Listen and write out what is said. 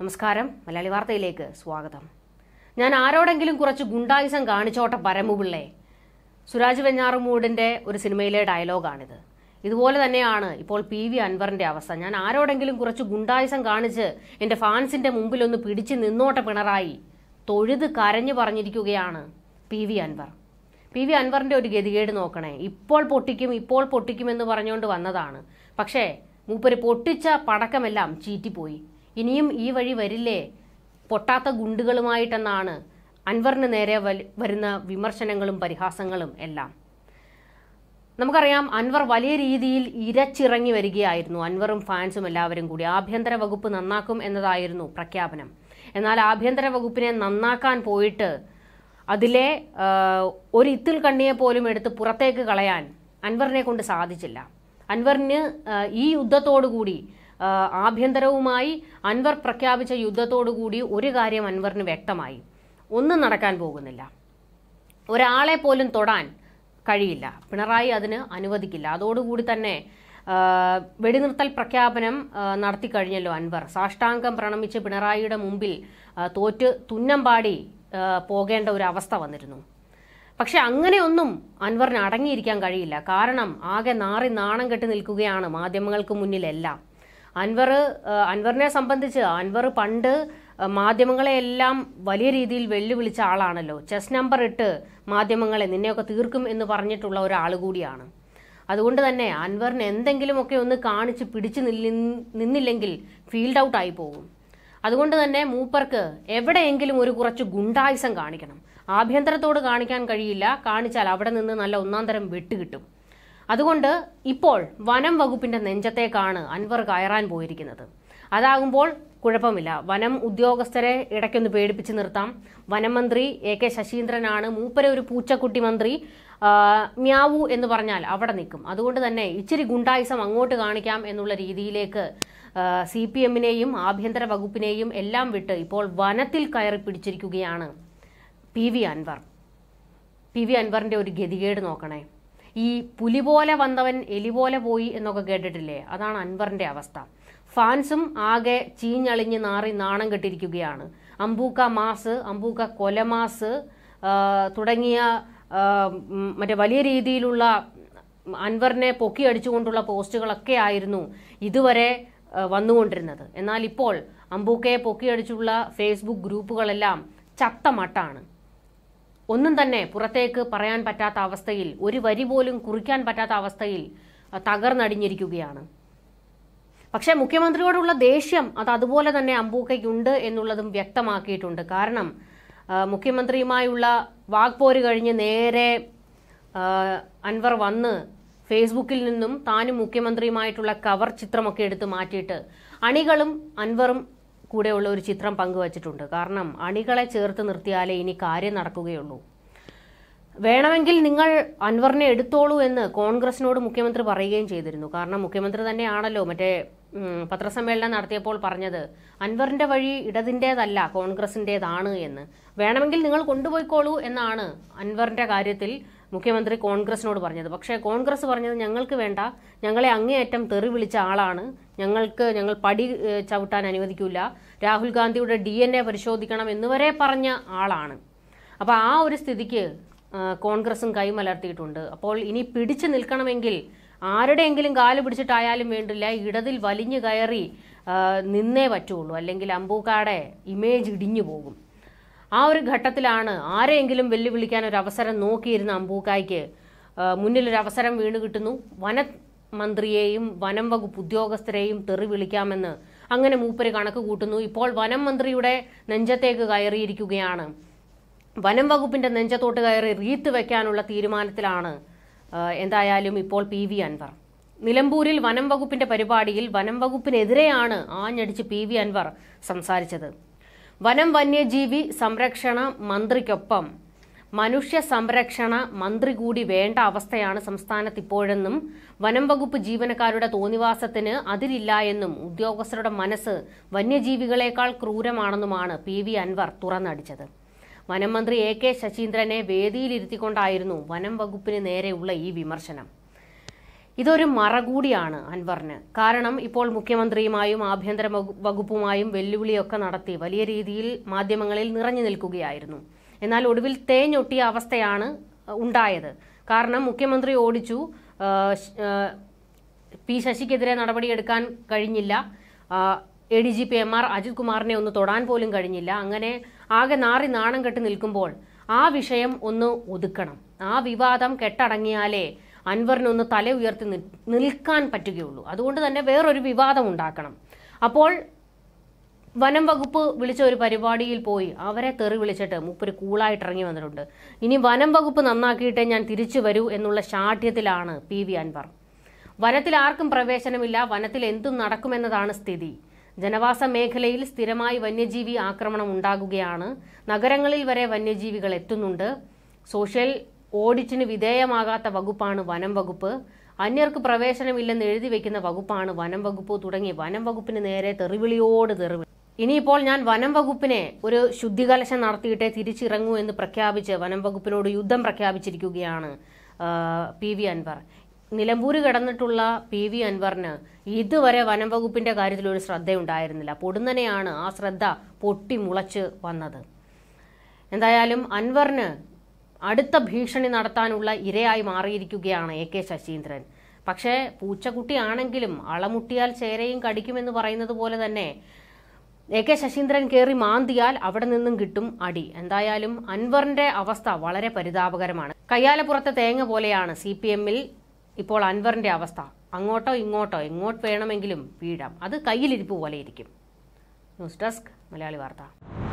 നമസ്കാരം മലയാളി വാർത്തയിലേക്ക് സ്വാഗതം ഞാൻ ആരോടെങ്കിലും കുറച്ച് ഗുണ്ടായിസം കാണിച്ചോട്ടെ പരമുപിള്ളെ സുരാജ് വെഞ്ഞാറുമൂടിൻ്റെ ഒരു സിനിമയിലെ ഡയലോഗാണിത് ഇതുപോലെ തന്നെയാണ് ഇപ്പോൾ പി വി അൻവറിൻ്റെ അവസ്ഥ ഞാൻ ആരോടെങ്കിലും കുറച്ച് ഗുണ്ടായിസം കാണിച്ച് എൻ്റെ ഫാൻസിൻ്റെ മുമ്പിലൊന്ന് പിടിച്ച് നിന്നോട്ടെ പിണറായി തൊഴുത് കരഞ്ഞു പറഞ്ഞിരിക്കുകയാണ് പി വി അൻവർ പി വി അൻവറിൻ്റെ ഒരു ഗതികേട് നോക്കണേ ഇപ്പോൾ പൊട്ടിക്കും ഇപ്പോൾ പൊട്ടിക്കുമെന്ന് പറഞ്ഞുകൊണ്ട് വന്നതാണ് പക്ഷേ മൂപ്പര് പൊട്ടിച്ച പടക്കമെല്ലാം ചീറ്റിപ്പോയി ഇനിയും ഈ വഴി വരില്ലേ പൊട്ടാത്ത ഗുണ്ടുകളുമായിട്ടെന്നാണ് അൻവറിന് നേരെ വരുന്ന വിമർശനങ്ങളും പരിഹാസങ്ങളും എല്ലാം നമുക്കറിയാം അൻവർ വലിയ രീതിയിൽ ഇരച്ചിറങ്ങി വരികയായിരുന്നു അൻവറും ഫാൻസും എല്ലാവരും കൂടി ആഭ്യന്തര വകുപ്പ് നന്നാക്കും എന്നതായിരുന്നു പ്രഖ്യാപനം എന്നാൽ ആഭ്യന്തര വകുപ്പിനെ നന്നാക്കാൻ പോയിട്ട് അതിലെ ഒരു ഇത്തിൽ കണ്ണിയെ പോലും എടുത്ത് പുറത്തേക്ക് കളയാൻ അൻവറിനെ കൊണ്ട് സാധിച്ചില്ല അൻവറിന് ഈ യുദ്ധത്തോടു കൂടി ആഭ്യന്തരവുമായി അൻവർ പ്രഖ്യാപിച്ച യുദ്ധത്തോടുകൂടി ഒരു കാര്യം അൻവറിന് വ്യക്തമായി ഒന്നും നടക്കാൻ പോകുന്നില്ല ഒരാളെ പോലും തൊടാൻ കഴിയില്ല പിണറായി അതിന് അനുവദിക്കില്ല അതോടുകൂടി തന്നെ വെടിനിർത്തൽ പ്രഖ്യാപനം നടത്തി കഴിഞ്ഞല്ലോ അൻവർ സാഷ്ടാംഗം പ്രണമിച്ച് പിണറായിയുടെ മുമ്പിൽ തോറ്റ് തുന്നം പാടി പോകേണ്ട ഒരു അവസ്ഥ വന്നിരുന്നു പക്ഷെ അങ്ങനെയൊന്നും അൻവറിന് അടങ്ങിയിരിക്കാൻ കഴിയില്ല കാരണം ആകെ നാറി നാണം കെട്ടി നിൽക്കുകയാണ് മാധ്യമങ്ങൾക്ക് മുന്നിലെല്ലാം അൻവർ അൻവറിനെ സംബന്ധിച്ച് അൻവർ പണ്ട് മാധ്യമങ്ങളെയെല്ലാം വലിയ രീതിയിൽ വെല്ലുവിളിച്ച ആളാണല്ലോ ചെസ് നമ്പർ ഇട്ട് മാധ്യമങ്ങളെ നിന്നെയൊക്കെ തീർക്കും എന്ന് പറഞ്ഞിട്ടുള്ള ഒരാൾ കൂടിയാണ് അതുകൊണ്ട് തന്നെ അൻവറിന് എന്തെങ്കിലുമൊക്കെ ഒന്ന് കാണിച്ച് പിടിച്ചു നിന്നില്ലെങ്കിൽ ഫീൽഡ് ഔട്ട് ആയി പോകും അതുകൊണ്ട് തന്നെ മൂപ്പർക്ക് എവിടെയെങ്കിലും ഒരു കുറച്ച് ഗുണ്ടായുസം കാണിക്കണം ആഭ്യന്തരത്തോട് കാണിക്കാൻ കഴിയില്ല കാണിച്ചാൽ അവിടെ നിന്ന് നല്ല ഒന്നാം തരം വെട്ടുകിട്ടും അതുകൊണ്ട് ഇപ്പോൾ വനം വകുപ്പിന്റെ നെഞ്ചത്തേക്കാണ് അൻവർ കയറാൻ പോയിരിക്കുന്നത് അതാകുമ്പോൾ കുഴപ്പമില്ല വനം ഉദ്യോഗസ്ഥരെ ഇടയ്ക്കൊന്ന് പേടിപ്പിച്ച് നിർത്താം വനം മന്ത്രി എ കെ ശശീന്ദ്രനാണ് മൂപ്പരെ ഒരു പൂച്ചക്കുട്ടി മന്ത്രി മ്യാവു എന്ന് പറഞ്ഞാൽ അവിടെ നിൽക്കും അതുകൊണ്ട് തന്നെ ഇച്ചിരി ഗുണ്ടായിസം അങ്ങോട്ട് കാണിക്കാം എന്നുള്ള രീതിയിലേക്ക് സി പി എമ്മിനെയും ആഭ്യന്തര വകുപ്പിനെയും എല്ലാം വിട്ട് ഇപ്പോൾ വനത്തിൽ കയറി പിടിച്ചിരിക്കുകയാണ് പി വി അൻവർ പി വി അൻവറിൻ്റെ ഒരു ഗതികേട് നോക്കണേ ഈ പുലി പോലെ വന്നവൻ എലി പോലെ പോയി എന്നൊക്കെ കേട്ടിട്ടില്ലേ അതാണ് അൻവറിന്റെ അവസ്ഥ ഫാൻസും ആകെ ചീഞ്ഞളിഞ്ഞ് നാറി നാണം കെട്ടിരിക്കുകയാണ് അമ്പൂക്ക മാസ് അമ്പൂക്ക കൊലമാസ് തുടങ്ങിയ മറ്റേ വലിയ രീതിയിലുള്ള അൻവറിനെ പൊക്കി അടിച്ചുകൊണ്ടുള്ള പോസ്റ്റുകളൊക്കെ ആയിരുന്നു ഇതുവരെ വന്നുകൊണ്ടിരുന്നത് എന്നാൽ ഇപ്പോൾ അമ്പൂക്കയെ പൊക്കിയടിച്ചുള്ള ഫേസ്ബുക്ക് ഗ്രൂപ്പുകളെല്ലാം ചത്തമട്ടാണ് ഒന്നും തന്നെ പുറത്തേക്ക് പറയാൻ പറ്റാത്ത അവസ്ഥയിൽ ഒരു വരി പോലും കുറിക്കാൻ പറ്റാത്ത അവസ്ഥയിൽ തകർന്നടിഞ്ഞിരിക്കുകയാണ് പക്ഷേ മുഖ്യമന്ത്രിയോടുള്ള ദേഷ്യം അത് അതുപോലെ തന്നെ അമ്പൂക്കയ്ക്കുണ്ട് എന്നുള്ളതും വ്യക്തമാക്കിയിട്ടുണ്ട് കാരണം മുഖ്യമന്ത്രിയുമായുള്ള വാഗ്പോര് കഴിഞ്ഞ് നേരെ അൻവർ വന്ന് ഫേസ്ബുക്കിൽ നിന്നും താനും മുഖ്യമന്ത്രിയുമായിട്ടുള്ള കവർ ചിത്രമൊക്കെ എടുത്ത് മാറ്റിയിട്ട് അണികളും അൻവറും കൂടെയുള്ള ഒരു ചിത്രം പങ്കുവച്ചിട്ടുണ്ട് കാരണം അണികളെ ചേർത്ത് നിർത്തിയാലേ ഇനി കാര്യം നടക്കുകയുള്ളൂ വേണമെങ്കിൽ നിങ്ങൾ അൻവറിനെ എടുത്തോളൂ എന്ന് കോൺഗ്രസിനോട് മുഖ്യമന്ത്രി പറയുകയും ചെയ്തിരുന്നു കാരണം മുഖ്യമന്ത്രി തന്നെയാണല്ലോ മറ്റേ പത്രസമ്മേളനം നടത്തിയപ്പോൾ പറഞ്ഞത് അൻവറിന്റെ വഴി ഇടതിൻ്റെതല്ല കോൺഗ്രസിൻ്റേതാണ് എന്ന് വേണമെങ്കിൽ നിങ്ങൾ കൊണ്ടുപോയിക്കോളൂ എന്നാണ് അൻവറിന്റെ കാര്യത്തിൽ മുഖ്യമന്ത്രി കോൺഗ്രസിനോട് പറഞ്ഞത് പക്ഷേ കോൺഗ്രസ് പറഞ്ഞത് ഞങ്ങൾക്ക് വേണ്ട ഞങ്ങളെ അങ്ങേയറ്റം തെറി വിളിച്ച ആളാണ് ഞങ്ങൾക്ക് ഞങ്ങൾ പടി ചവിട്ടാൻ അനുവദിക്കില്ല രാഹുൽ ഗാന്ധിയുടെ ഡി എൻ എ പരിശോധിക്കണം എന്നുവരെ പറഞ്ഞ ആളാണ് അപ്പോൾ ആ ഒരു സ്ഥിതിക്ക് കോൺഗ്രസും കൈമലർത്തിയിട്ടുണ്ട് അപ്പോൾ ഇനി പിടിച്ചു നിൽക്കണമെങ്കിൽ ആരുടെയെങ്കിലും കാല് പിടിച്ചിട്ടായാലും വേണ്ടില്ല ഇടതിൽ വലിഞ്ഞു കയറി നിന്നേ പറ്റുള്ളൂ അല്ലെങ്കിൽ അമ്പൂക്കാടെ ഇമേജ് ഇടിഞ്ഞു പോകും ആ ഒരു ഘട്ടത്തിലാണ് ആരെയെങ്കിലും വെല്ലുവിളിക്കാൻ ഒരു അവസരം നോക്കിയിരുന്ന അമ്പൂക്കായ്ക്ക് മുന്നിലൊരു അവസരം വീണ് കിട്ടുന്നു വന മന്ത്രിയെയും വനം വകുപ്പ് ഉദ്യോഗസ്ഥരെയും തെറി വിളിക്കാമെന്ന് അങ്ങനെ മൂപ്പര് കണക്ക് കൂട്ടുന്നു ഇപ്പോൾ വനം മന്ത്രിയുടെ നെഞ്ചത്തേക്ക് കയറിയിരിക്കുകയാണ് വനം വകുപ്പിന്റെ നെഞ്ചത്തോട്ട് കയറി റീത്ത് വയ്ക്കാനുള്ള തീരുമാനത്തിലാണ് എന്തായാലും ഇപ്പോൾ പി വി അൻവർ നിലമ്പൂരിൽ വനം വകുപ്പിന്റെ പരിപാടിയിൽ വനം വകുപ്പിനെതിരെയാണ് ആഞ്ഞടിച്ച് പി വി അൻവർ സംസാരിച്ചത് വനം വന്യജീവി സംരക്ഷണ മന്ത്രിക്കൊപ്പം മനുഷ്യ സംരക്ഷണ മന്ത്രി കൂടി വേണ്ട അവസ്ഥയാണ് സംസ്ഥാനത്ത് ഇപ്പോഴെന്നും വനം വകുപ്പ് ജീവനക്കാരുടെ തോന്നിവാസത്തിന് അതിരില്ല എന്നും ഉദ്യോഗസ്ഥരുടെ മനസ്സ് വന്യജീവികളെക്കാൾ ക്രൂരമാണെന്നുമാണ് പി വി അൻവർ തുറന്നടിച്ചത് വനം മന്ത്രി എ കെ ശശീന്ദ്രനെ വേദിയിലിരുത്തിക്കൊണ്ടായിരുന്നു വനം വകുപ്പിന് നേരെയുള്ള ഈ വിമർശനം ഇതൊരു മറ കൂടിയാണ് അൻവറിന് കാരണം ഇപ്പോൾ മുഖ്യമന്ത്രിയുമായും ആഭ്യന്തര വകുപ്പുമായും വെല്ലുവിളിയൊക്കെ നടത്തി വലിയ രീതിയിൽ മാധ്യമങ്ങളിൽ നിറഞ്ഞു നിൽക്കുകയായിരുന്നു എന്നാൽ ഒടുവിൽ തേഞ്ഞൊട്ടിയ അവസ്ഥയാണ് ഉണ്ടായത് കാരണം മുഖ്യമന്ത്രി ഓടിച്ചു പി ശശിക്കെതിരെ നടപടിയെടുക്കാൻ കഴിഞ്ഞില്ല A D G P M R Ajith കുമാറിനെ ഒന്ന് തൊടാൻ പോലും കഴിഞ്ഞില്ല അങ്ങനെ ആകെ നാറി നാണം കെട്ട് നിൽക്കുമ്പോൾ ആ വിഷയം ഒന്ന് ഒതുക്കണം ആ വിവാദം കെട്ടടങ്ങിയാലേ അൻവറിനൊന്ന് തല ഉയർത്തി നിൽക്കാൻ പറ്റുകയുള്ളൂ അതുകൊണ്ട് തന്നെ വേറൊരു വിവാദം ഉണ്ടാക്കണം അപ്പോൾ വനം വകുപ്പ് വിളിച്ച ഒരു പരിപാടിയിൽ പോയി അവരെ തെറി വിളിച്ചിട്ട് മുപ്പര് കൂളായിട്ട് ഇറങ്ങി വന്നിട്ടുണ്ട് ഇനി വനം വകുപ്പ് നന്നാക്കിയിട്ടേ ഞാൻ തിരിച്ചു വരൂ എന്നുള്ള ശാഠ്യത്തിലാണ് പി വി അൻവർ വനത്തിൽ ആർക്കും പ്രവേശനമില്ല വനത്തിൽ എന്തും നടക്കുമെന്നതാണ് സ്ഥിതി ജനവാസ മേഖലയിൽ സ്ഥിരമായി വന്യജീവി ആക്രമണം ഉണ്ടാകുകയാണ് നഗരങ്ങളിൽ വരെ വന്യജീവികൾ എത്തുന്നുണ്ട് സോഷ്യൽ ഓഡിറ്റിന് വിധേയമാകാത്ത വകുപ്പാണ് വനം വകുപ്പ് അന്യർക്ക് പ്രവേശനമില്ലെന്ന് എഴുതി വെക്കുന്ന വകുപ്പാണ് വനം വകുപ്പ് തുടങ്ങി വനം വകുപ്പിന് നേരെ തെറിവിളിയോട് തെറിവിളി ഇനിയിപ്പോൾ ഞാൻ വനം വകുപ്പിനെ ഒരു ശുദ്ധികലശം നടത്തിയിട്ടേ തിരിച്ചിറങ്ങൂ എന്ന് പ്രഖ്യാപിച്ച് വനം വകുപ്പിനോട് യുദ്ധം പ്രഖ്യാപിച്ചിരിക്കുകയാണ് പി വി അൻവർ നിലമ്പൂർ കിടന്നിട്ടുള്ള പി വി അൻവറിന് ഇതുവരെ വനം വകുപ്പിന്റെ കാര്യത്തിൽ ഒരു ശ്രദ്ധയുണ്ടായിരുന്നില്ല പൊടുന്നനെയാണ് ആ ശ്രദ്ധ പൊട്ടിമുളച്ച് വന്നത് എന്തായാലും അൻവറിന് അടുത്ത ഭീഷണി നടത്താനുള്ള ഇരയായി മാറിയിരിക്കുകയാണ് എ കെ ശശീന്ദ്രൻ പക്ഷേ പൂച്ചക്കുട്ടിയാണെങ്കിലും അളമുട്ടിയാൽ ചേരയും കടിക്കുമെന്ന് പറയുന്നത് പോലെ തന്നെ എ കെ ശശീന്ദ്രൻ കയറി മാന്തിയാൽ അവിടെ നിന്നും കിട്ടും അടി എന്തായാലും അൻവറിന്റെ അവസ്ഥ വളരെ പരിതാപകരമാണ് കയ്യാലപ്പുറത്തെ തേങ്ങ പോലെയാണ് സി പി എമ്മിൽ ഇപ്പോൾ അൻവറിന്റെ അവസ്ഥ അങ്ങോട്ടോ ഇങ്ങോട്ടോ എങ്ങോട്ട് വേണമെങ്കിലും വീഴാം അത് കയ്യിലിരിപ്പ് പോലെ ഇരിക്കും ന്യൂസ് ഡെസ്ക് മലയാളി വാർത്ത